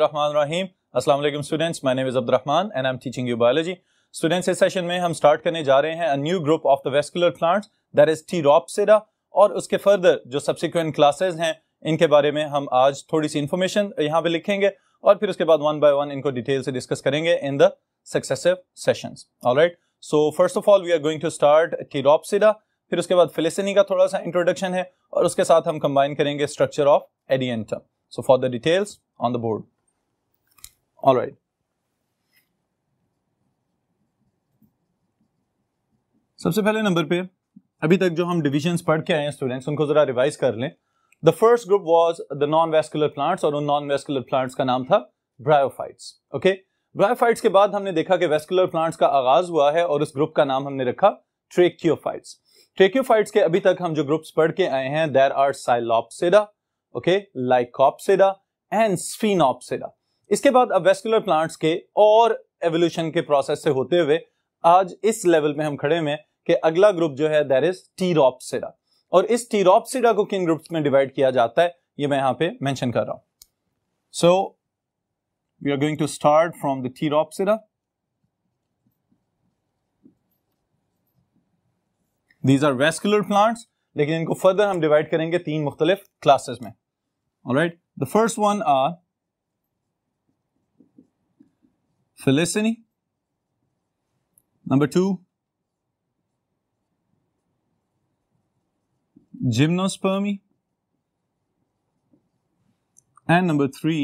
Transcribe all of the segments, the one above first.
अस्सलाम वालेकुम students my name is Abdul Rahman and I am teaching you biology students इस session में हम स्टार्ट करने जा रहे हैं a new group of the vascular plants that is t और उसके फर्दर जो सब्सिक्वेंट classes हैं इनके बारे में हम आज थोड़ी सी इन्फॉर्मेशन यहाँ पे लिखेंगे और फिर उसके बाद वन बाय वन इनको डिटेल से डिस्कस करेंगे in the successive sessions alright so first of all we are going to start pteropsida फिर उसके बाद फिलिसिनी का थोड़ा सा इंट्रोडक्शन है और उसके साथ हम कंबाइन करेंगे structure of adiantum so for the details on the board All right. सबसे पहले नंबर पे अभी तक जो हम डिविजन्स पढ़ के आए हैं स्टूडेंट्स उनको जरा रिवाइज कर लें the first group was the non vascular plants और उन नॉन वेस्कुलर प्लांट्स का नाम था ब्रायोफाइट्स ओके ब्रायोफाइट्स के बाद हमने देखा कि वेस्कुलर प्लांट्स का आगाज हुआ है और इस ग्रुप का नाम हमने रखा ट्रेक्योफाइट्स ट्रेक्योफाइट्स के अभी तक हम जो ग्रुप्स पढ़ के आए हैं there are psilopsida okay lycopsida and sphenopsida इसके बाद अब वेस्कुलर प्लांट्स के और एवोल्यूशन के प्रोसेस से होते हुए आज इस लेवल में हम खड़े में कि अगला ग्रुप जो है दैर इज टीरोपसिडा और इस टीरोपसिडा को किन ग्रुप्स में डिवाइड किया जाता है ये मैं यहां पे मेंशन कर रहा हूं so we are going to start from the pteropsida these are vascular plants लेकिन इनको फर्दर हम डिवाइड करेंगे तीन मुख्तलिफ क्लासेस में alright the first one are Felicity. Number two, gymnospermy. And number three,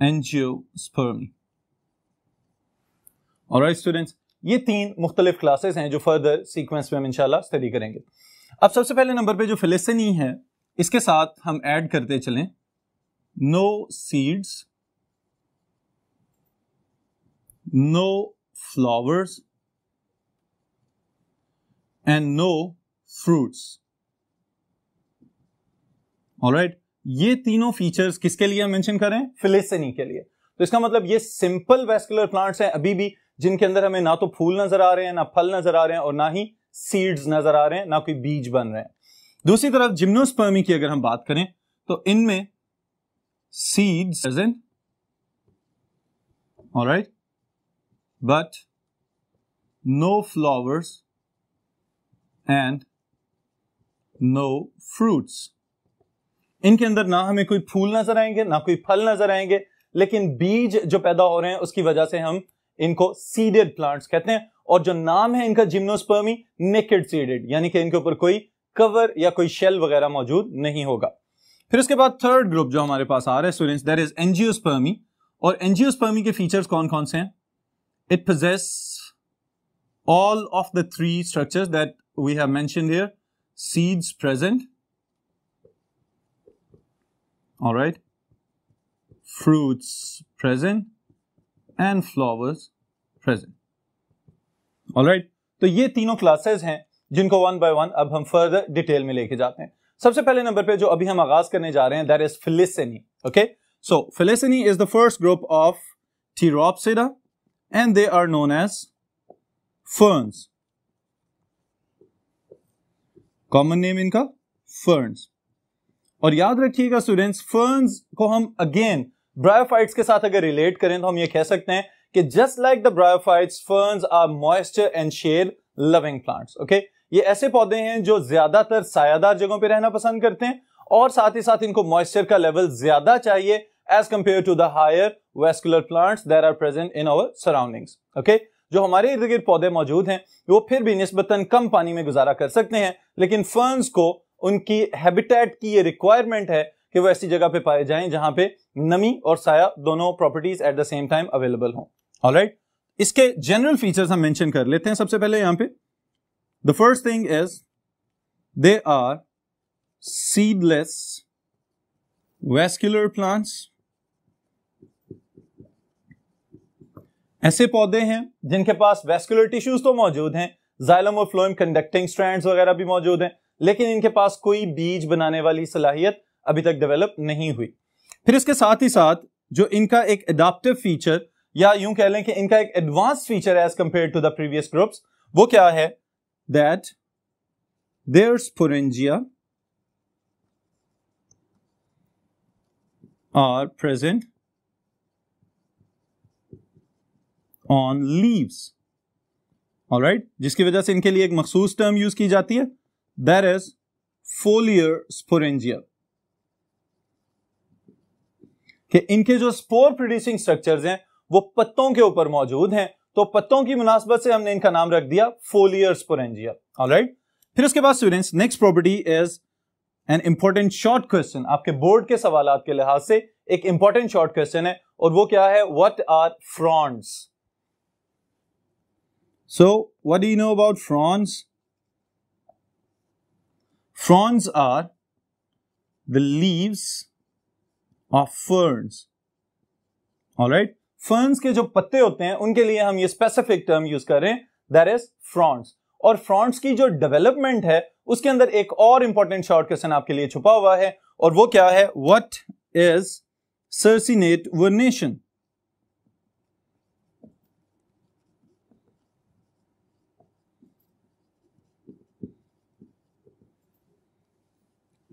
angiospermy. right, students, ये तीन मुख्तलिफ क्लासेस हैं जो फर्दर सीक्वेंस में हम इंशाल्लाह स्टडी करेंगे अब सबसे पहले नंबर पे जो फिलिसनी है इसके साथ हम ऐड करते चलें no seeds, no flowers, and no fruits. right. ये तीनों फीचर्स किसके लिए मेंशन करें फिलेसनी के लिए तो इसका मतलब ये सिंपल वेस्कुलर प्लांट्स हैं अभी भी जिनके अंदर हमें ना तो फूल नजर आ रहे हैं ना फल नजर आ रहे हैं और ना ही सीड्स नजर आ रहे हैं ना कोई बीज बन रहे हैं दूसरी तरफ जिम्नोस्पर्मी की अगर हम बात करें तो इनमें seeds as in all right but no flowers and no fruits इनके अंदर ना हमें कोई फूल नजर आएंगे ना कोई फल नजर आएंगे लेकिन बीज जो पैदा हो रहे हैं उसकी वजह से हम इनको सीडेड प्लांट्स कहते हैं और जो नाम है इनका जिम्नोस्पर्मी नेकेड सीडेड यानी कि इनके ऊपर कोई कवर या कोई शेल वगैरह मौजूद नहीं होगा फिर उसके बाद थर्ड ग्रुप जो हमारे पास आ रहे हैं स्टूडेंट्स दैट इज एनजियोस्पर्मी और एनजियोस्पर्मी के फीचर्स कौन कौन से हैं it possesses all of the three structures that we have mentioned here seeds present और right fruits present and flowers present all right तो ये तीनों क्लासेस हैं जिनको वन बाय वन अब हम फर्दर डिटेल में लेके जाते हैं सबसे पहले नंबर पे जो अभी हम आगाज करने जा रहे हैं that is filicinae okay so filicinae is the first group of pteropsida and they are known as ferns common name इनका फर्न्स और याद रखिएगा स्टूडेंट्स फर्न्स को हम अगेन ब्रायोफाइट्स के साथ अगर रिलेट करें तो हम ये कह सकते हैं कि just like the bryophytes ferns are moisture and shade loving plants okay ये ऐसे पौधे हैं जो ज्यादातर सायादार जगहों पे रहना पसंद करते हैं और साथ ही साथ इनको मॉइस्चर का लेवल ज्यादा चाहिए as compare to the higher vascular plants there are present in our surroundings okay जो हमारे इर्द गिर्द पौधे मौजूद हैं वो फिर भी नस्बता कम पानी में गुजारा कर सकते हैं लेकिन फर्नस को उनकी हैबिटेट की ये रिक्वायरमेंट है कि वो ऐसी जगह पे पाए जाएं जहां पे नमी और साया दोनों properties at the same time available हों ऑलराइट इसके जनरल फीचर्स हम मेंशन कर लेते हैं सबसे पहले यहां पे The first thing is they are seedless vascular plants. ऐसे पौधे हैं जिनके पास वेस्कुलर टिश्यूज तो मौजूद हैं जाइलम और फ्लोएम कंडक्टिंग स्ट्रैंड्स वगैरह भी मौजूद हैं लेकिन इनके पास कोई बीज बनाने वाली सलाहियत अभी तक डेवलप नहीं हुई फिर इसके साथ ही साथ जो इनका एक एडाप्टिव फीचर या यूं कह लें कि इनका एक advance feature as compare to the previous groups वो क्या है that their sporangia are present on leaves alright जिसकी वजह से इनके लिए एक मखसूस टर्म यूज की जाती है दैट इज foliar sporangia कि इनके जो स्पोर प्रोड्यूसिंग स्ट्रक्चर्स हैं वो पत्तों के ऊपर मौजूद हैं तो पत्तों की मुनासबत से हमने इनका नाम रख दिया फोलियर स्पोरेंजिया ऑलराइट फिर उसके बाद students next property is an important short question आपके बोर्ड के सवाल के लिहाज से एक इंपॉर्टेंट शॉर्ट क्वेश्चन है और वो क्या है what are fronds so what do know about fronds Fronds are the leaves of ferns. All right. Ferns के जो पत्ते होते हैं उनके लिए हम ये स्पेसिफिक टर्म यूज कर रहे हैं दैर इज फ्रॉन्ट्स और फ्रॉन्ट्स की जो डेवलपमेंट है उसके अंदर एक और इंपॉर्टेंट शॉर्ट क्वेश्चन आपके लिए छुपा हुआ है और वो क्या है वट इज सर्सिनेट वर्नेशन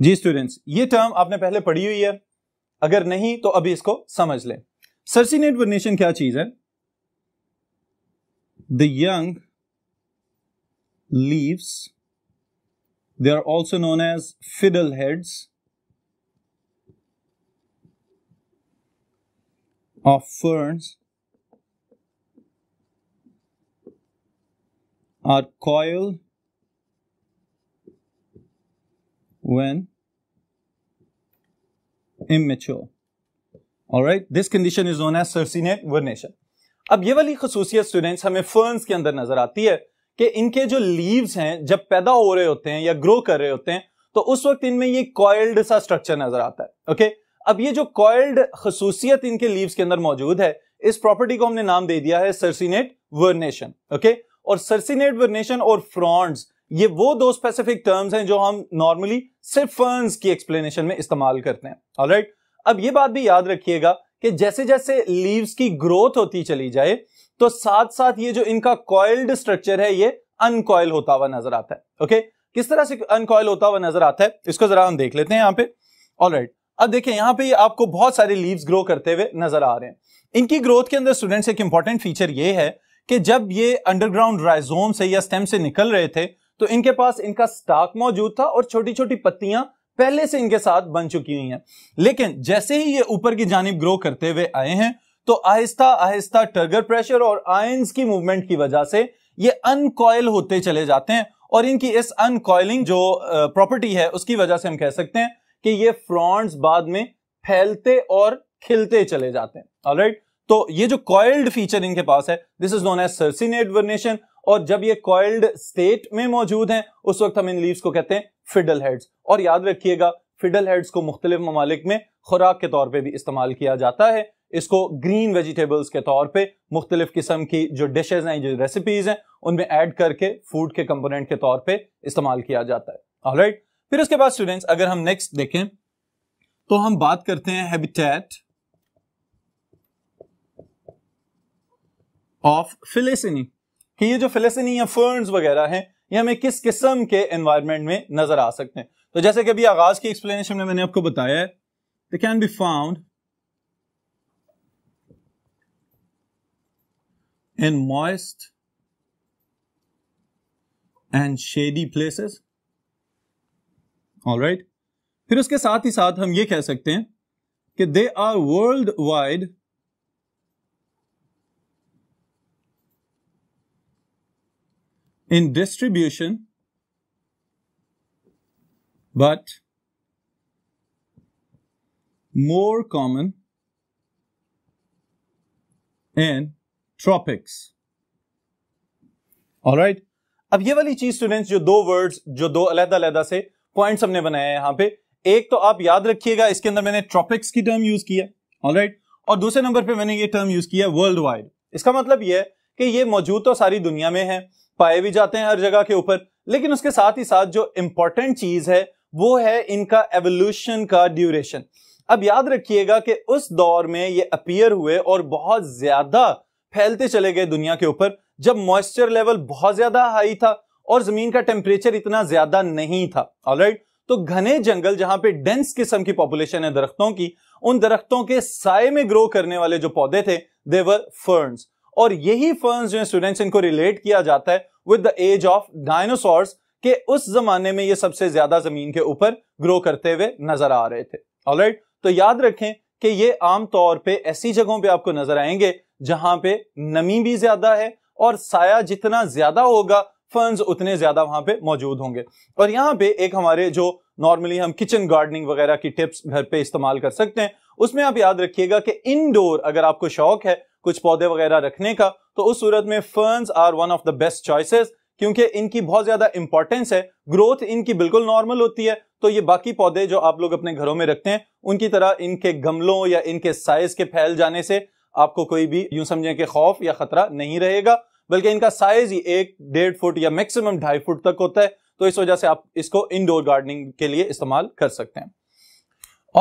जी स्टूडेंट्स ये टर्म आपने पहले पढ़ी हुई है अगर नहीं तो अभी इसको समझ लें सर्सिनेट वर्नेशन क्या चीज है the young leaves they are also known as fiddle heads of ferns are coiled when immature. Right this condition is known as circinate vernation अब ये वाली खसूसियत स्टूडेंट्स हमें फर्न्स के अंदर नजर आती है कि इनके जो लीव्स हैं जब पैदा हो रहे होते हैं या ग्रो कर रहे होते हैं तो उस वक्त इनमें ये कॉयल्ड सा स्ट्रक्चर नजर आता है ओके अब ये जो कॉयल्ड खसूसियत इनके लीव्स के अंदर मौजूद है इस प्रॉपर्टी को हमने नाम दे दिया है सर्सिनेट वर्नेशन ओके और सर्सिनेट वर्नेशन और फ्रॉन्ड्स ये वो दो स्पेसिफिक टर्म्स हैं जो हम नॉर्मली सिर्फ फर्न्स की एक्सप्लेनेशन में इस्तेमाल करते हैं ऑलराइट right? अब ये बात भी याद रखिएगा कि जैसे जैसे लीव्स की ग्रोथ होती चली जाए तो साथ साथ ये जो इनका कॉइल्ड स्ट्रक्चर है ये अनकॉयल होता हुआ नजर आता है ओके किस तरह से अनकॉयल होता हुआ नजर आता है इसको जरा हम देख लेते हैं यहां पे ऑल right. अब देखिए यहां पे आपको बहुत सारे लीव्स ग्रो करते हुए नजर आ रहे हैं इनकी ग्रोथ के अंदर स्टूडेंट्स एक इंपॉर्टेंट फीचर ये है कि जब ये अंडरग्राउंड राइजोम से या स्टेम से निकल रहे थे तो इनके पास इनका स्टाक मौजूद था और छोटी छोटी पत्तियां पहले से इनके साथ बन चुकी हुई हैं लेकिन जैसे ही ये ऊपर की जानब ग्रो करते हुए आए हैं तो आहिस्ता आहिस्ता टर्गर प्रेशर और आयंस की मूवमेंट की वजह से ये अनकॉयल होते चले जाते हैं और इनकी इस अनकॉयलिंग जो प्रॉपर्टी है उसकी वजह से हम कह सकते हैं कि ये फ्रॉन्ट्स बाद में फैलते और खिलते चले जाते हैं ऑलराइट right? तो ये जो कॉयल्ड फीचर इनके पास है this is known as circinate vernation और जब ये कॉइल्ड स्टेट में मौजूद हैं उस वक्त हम इन लीव्स को कहते हैं फिडल हेड्स और याद रखिएगा फिडल हेड्स को मुख्तलिफ ममालिक में खुराक के तौर पर भी इस्तेमाल किया जाता है इसको ग्रीन वेजिटेबल्स के तौर पे मुख्तलिफ किस्म की जो डिशेज हैं जो रेसिपीज हैं उनमें ऐड करके फूड के कंपोनेंट के तौर पे इस्तेमाल किया जाता है ऑलराइट right. फिर उसके बाद स्टूडेंट्स अगर हम नेक्स्ट देखें तो हम बात करते हैं हैबिटेट ऑफ फिलेसिनी कि ये जो फिलसिनी या फर्न्स वगैरह हैं ये हमें किस किस्म के एनवायरनमेंट में नजर आ सकते हैं तो जैसे कि अभी आगाज की एक्सप्लेनेशन में मैंने आपको बताया है they can be found in moist and shady places all फिर उसके साथ ही साथ हम ये कह सकते हैं कि they are world wide in distribution, but more common in tropics. All right. अब ये वाली चीज स्टूडेंट्स जो दो वर्ड्स जो दो अलहदा से पॉइंट्स हमने बनाए हैं यहां पे एक तो आप याद रखिएगा इसके अंदर मैंने ट्रॉपिक्स की टर्म यूज किया ऑल right? और दूसरे नंबर पे मैंने ये टर्म यूज किया वर्ल्ड वाइड इसका मतलब यह है कि ये मौजूद तो सारी दुनिया में है पाए भी जाते हैं हर जगह के ऊपर लेकिन उसके साथ ही साथ जो इंपॉर्टेंट चीज है वो है इनका एवोल्यूशन का ड्यूरेशन अब याद रखिएगा कि उस दौर में ये अपियर हुए और बहुत ज्यादा फैलते चले गए दुनिया के ऊपर जब मॉइस्चर लेवल बहुत ज्यादा हाई था और जमीन का टेम्परेचर इतना ज्यादा नहीं था ऑलराइट तो घने जंगल जहां पे डेंस किस्म की पॉपुलेशन है दरख्तों की उन दरख्तों के साय में ग्रो करने वाले जो पौधे थे देवर फर्न्स और यही फर्न जो है स्टूडेंट्स इनको रिलेट किया जाता है with the age of dinosaurs के उस जमाने में ये सबसे ज्यादा जमीन के ऊपर ग्रो करते हुए नजर आ रहे थे ऑलराइट right? तो याद रखें कि ये आमतौर पे ऐसी जगहों पे आपको नजर आएंगे जहां पे नमी भी ज्यादा है और साया जितना ज्यादा होगा फर्न उतने ज्यादा वहां पे मौजूद होंगे और यहाँ पे एक हमारे जो नॉर्मली हम किचन गार्डनिंग वगैरह की टिप्स घर पे इस्तेमाल कर सकते हैं उसमें आप याद रखिएगा कि इनडोर अगर आपको शौक है कुछ पौधे वगैरह रखने का तो उस सूरत में ferns are one of the best choices क्योंकि इनकी बहुत ज्यादा इंपॉर्टेंस है ग्रोथ इनकी बिल्कुल नॉर्मल होती है तो ये बाकी पौधे जो आप लोग अपने घरों में रखते हैं उनकी तरह इनके गमलों या इनके साइज के फैल जाने से आपको कोई भी यूं समझें कि खौफ या खतरा नहीं रहेगा बल्कि इनका साइज ही एक डेढ़ फुट या मैक्सिमम ढाई फुट तक होता है तो इस वजह से आप इसको इनडोर गार्डनिंग के लिए इस्तेमाल कर सकते हैं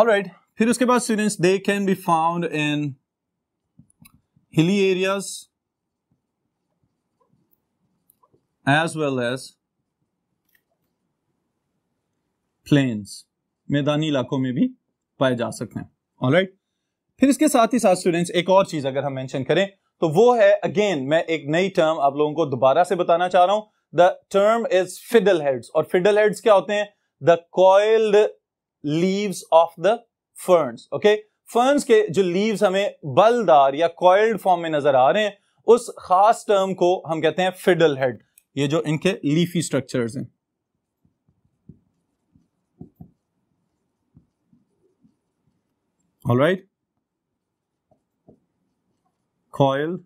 ऑल फिर उसके बाद students they can be found in hilly areas as well as plains मैदानी इलाकों में भी पाए जा सकते हैं ऑल राइट फिर इसके साथ ही साथ स्टूडेंट्स एक और चीज अगर हम मेंशन करें तो वो है अगेन मैं एक नई टर्म आप लोगों को दोबारा से बताना चाह रहा हूं the term is fiddle heads और फिडल हेड्स क्या होते हैं the coiled leaves of the ferns okay ferns के जो लीव्स हमें बलदार या कॉयल्ड फॉर्म में नजर आ रहे हैं उस खास टर्म को हम कहते हैं फिडल हेड ये जो इनके लीफी स्ट्रक्चर्स हैं alright coil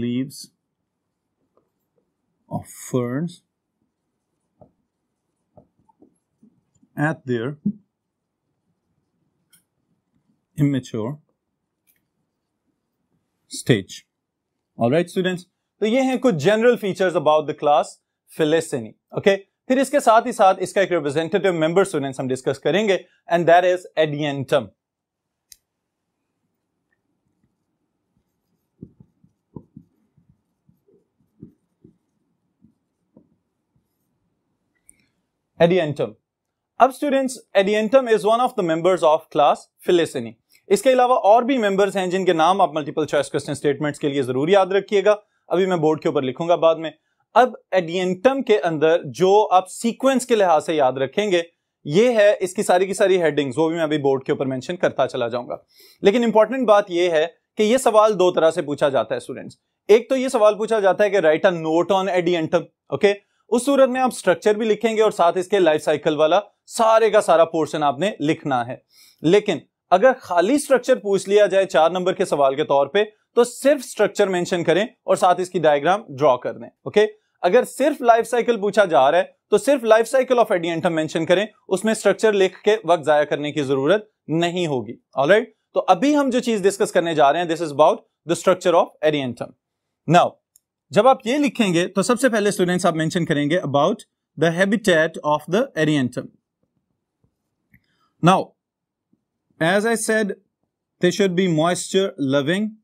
leaves of ferns at their immature stage. Alright students, तो ये हैं कुछ general features about the class Filicini. Okay, फिर इसके साथ ही साथ इसका एक representative member students हम discuss करेंगे and that is Adiantum. Adiantum. Now, students, Adiantum is one of the members of class Filicini. इसके अलावा और भी मेंबर्स हैं जिनके नाम आप मल्टीपल चॉइस क्वेश्चन स्टेटमेंट्स के लिए जरूर याद रखिएगा अभी मैं बोर्ड के ऊपर लिखूंगा बाद में अब एडियंटम के अंदर जो आप सीक्वेंस के लिहाज से याद रखेंगे ये है इसकी सारी की सारी हेडिंग्स वो भी मैं अभी बोर्ड के ऊपर मेंशन करता चला जाऊंगा लेकिन इंपॉर्टेंट बात ये है कि ये सवाल दो तरह से पूछा जाता है स्टूडेंट्स एक तो ये सवाल पूछा जाता है कि write a note on adiantum okay उस सूरत में आप स्ट्रक्चर भी लिखेंगे और साथ इसके लाइफ साइकिल वाला सारे का सारा पोर्शन आपने लिखना है लेकिन अगर खाली स्ट्रक्चर पूछ लिया जाए चार नंबर के सवाल के तौर पे तो सिर्फ स्ट्रक्चर मेंशन करें और साथ इसकी डायग्राम ड्रॉ कर दें ओके अगर सिर्फ लाइफ साइकिल पूछा जा रहा है तो सिर्फ life cycle of adiantum mention करें उसमें स्ट्रक्चर लिख के वक्त जाया करने की जरूरत नहीं होगी ऑल right? तो अभी हम जो चीज डिस्कस करने जा रहे हैं this is about the structure of adiantum now जब आप ये लिखेंगे तो सबसे पहले स्टूडेंट्स आप मेंशन करेंगे about the habitat of the adiantum now As I said, they should be moisture loving.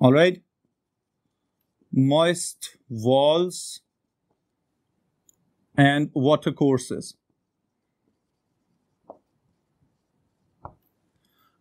All right. Moist walls and water courses.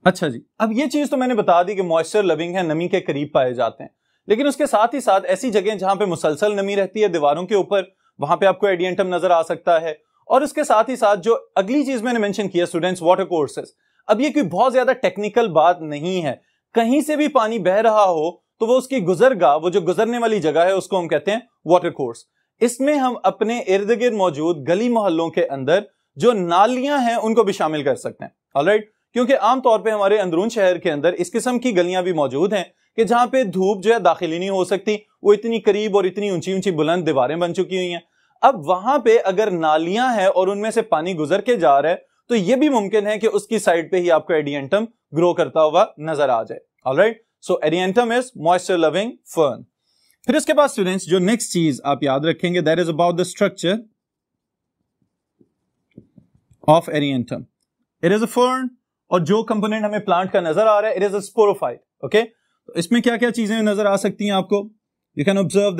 अच्छा जी अब ये चीज तो मैंने बता दी कि मॉइस्चर लविंग है नमी के करीब पाए जाते हैं लेकिन उसके साथ ही साथ ऐसी जगह जहां पे मुसलसल नमी रहती है दीवारों के ऊपर वहां पे आपको एडियंटम नजर आ सकता है और उसके साथ ही साथ जो अगली चीज मैंने मेंशन किया स्टूडेंट्स वाटर कोर्सेज अब ये कोई बहुत ज्यादा टेक्निकल बात नहीं है कहीं से भी पानी बह रहा हो तो वो उसकी गुजरगा वो जो गुजरने वाली जगह है उसको हम कहते हैं वाटर कोर्स इसमें हम अपने इर्द गिर्द मौजूद गली मोहल्लों के अंदर जो नालियां हैं उनको भी शामिल कर सकते हैं ऑलराइट क्योंकि आमतौर पर हमारे अंदरून शहर के अंदर इस किस्म की गलियां भी मौजूद हैं कि जहां पे धूप जो है दाखिल ही नहीं हो सकती वो इतनी करीब और इतनी ऊंची ऊंची बुलंद दीवारें बन चुकी हुई हैं अब वहां पे अगर नालियां हैं और उनमें से पानी गुजर के जा रहा है तो यह भी मुमकिन है कि उसकी साइड पे ही आपको एडियंटम ग्रो करता हुआ नजर आ जाए right so adiantum is moisture loving fern फिर इसके बाद स्टूडेंट्स जो नेक्स्ट चीज आप याद रखेंगे that is about the structure of adiantum it is a fern और जो कंपोनेंट हमें प्लांट का नजर आ रहा है it is a sporophyte okay इसमें क्या क्या चीजें नजर आ सकती हैं आपको यू कैन ऑब्जर्व